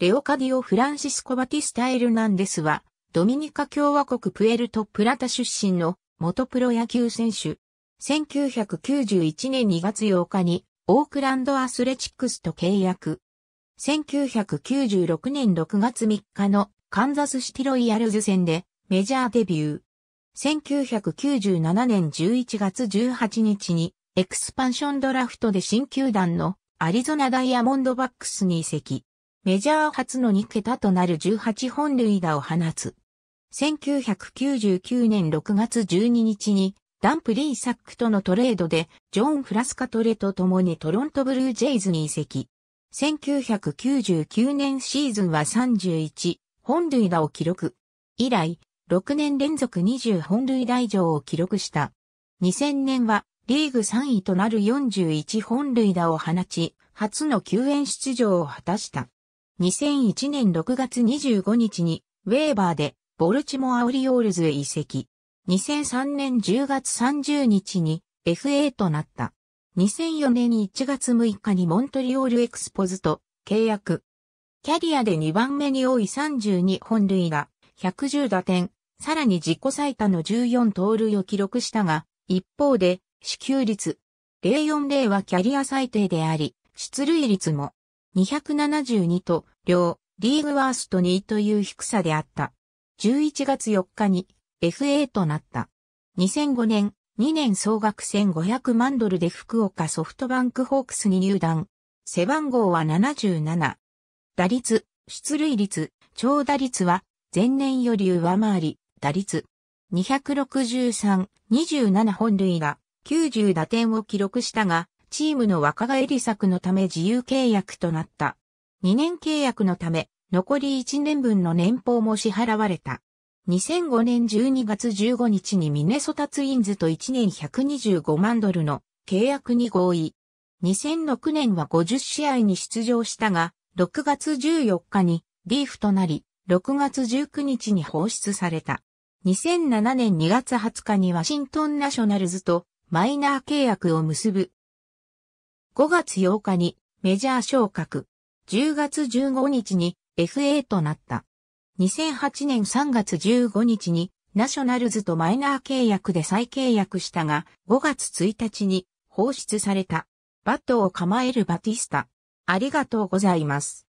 レオカディオ・フランシスコ・バティスタ・エルナンデスは、ドミニカ共和国プエルト・プラタ出身の元プロ野球選手。1991年2月8日に、オークランド・アスレチックスと契約。1996年6月3日のカンザスシティロイヤルズ戦でメジャーデビュー。1997年11月18日にエクスパンションドラフトで新球団のアリゾナダイヤモンドバックスに移籍。メジャー初の2桁となる18本塁打を放つ。1999年6月12日にダンプリーサックとのトレードでジョン・フラスカトレと共にトロントブルージェイズに移籍。1999年シーズンは31本塁打を記録。以来、6年連続20本塁打以上を記録した。2000年はリーグ3位となる41本塁打を放ち、初の救援出場を果たした。2001年6月25日に、ウェーバーで、ボルチモア・オリオールズへ移籍。2003年10月30日に、FA となった。2004年1月6日にモントリオールエクスポズと契約。キャリアで2番目に多い32本塁が、110打点、さらに自己最多の14盗塁を記録したが、一方で、支給率、040はキャリア最低であり、出塁率も272と、両、リーグワースト2という低さであった。11月4日に FA となった。2005年、2年総額1500万ドルで福岡ソフトバンクホークスに入団。背番号は77。打率、出塁率、長打率は前年より上回り、打率263、27本塁が、90打点を記録したが、チームの若返り策のため自由契約となった。2年契約のため、残り1年分の年俸も支払われた。2005年12月15日にミネソタツインズと1年125万ドルの契約に合意。2006年は50試合に出場したが、6月14日にリーフとなり、6月19日に放出された。2007年2月20日にワシントンナショナルズとマイナー契約を結ぶ。5月8日にメジャー昇格、10月15日に FA となった。2008年3月15日にナショナルズとマイナー契約で再契約したが、5月1日に放出された。バットを構えるバティスタ。ありがとうございます。